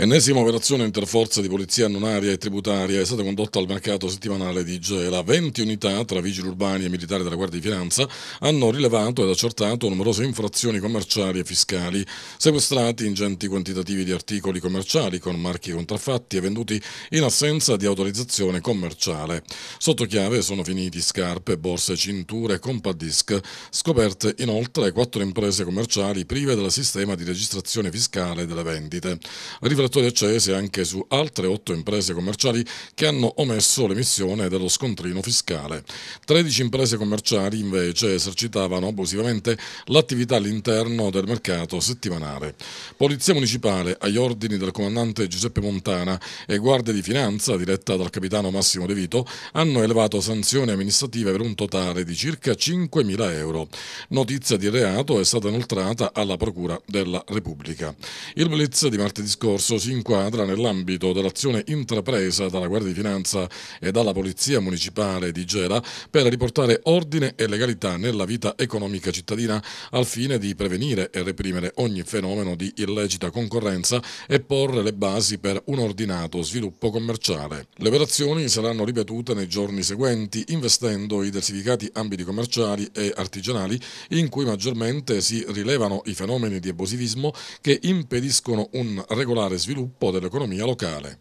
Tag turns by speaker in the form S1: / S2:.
S1: Ennesima operazione interforza di polizia non aria e tributaria è stata condotta al mercato settimanale di Gela. 20 unità tra vigili urbani e militari della Guardia di Finanza hanno rilevato ed accertato numerose infrazioni commerciali e fiscali, sequestrati ingenti quantitativi di articoli commerciali con marchi contraffatti e venduti in assenza di autorizzazione commerciale. Sotto chiave sono finiti scarpe, borse, cinture, e compadisc. Scoperte inoltre quattro imprese commerciali prive del sistema di registrazione fiscale delle vendite. Rivelazione direttori accesi anche su altre otto imprese commerciali che hanno omesso l'emissione dello scontrino fiscale. 13 imprese commerciali invece esercitavano abusivamente l'attività all'interno del mercato settimanale. Polizia Municipale, agli ordini del comandante Giuseppe Montana e Guardia di Finanza, diretta dal capitano Massimo De Vito, hanno elevato sanzioni amministrative per un totale di circa 5.000 euro. Notizia di reato è stata inoltrata alla Procura della Repubblica. Il blitz di martedì scorso si inquadra nell'ambito dell'azione intrapresa dalla Guardia di Finanza e dalla Polizia Municipale di Gela per riportare ordine e legalità nella vita economica cittadina al fine di prevenire e reprimere ogni fenomeno di illecita concorrenza e porre le basi per un ordinato sviluppo commerciale. Le operazioni saranno ripetute nei giorni seguenti investendo i diversificati ambiti commerciali e artigianali in cui maggiormente si rilevano i fenomeni di abusivismo che impediscono un regolare sviluppo sviluppo dell'economia locale.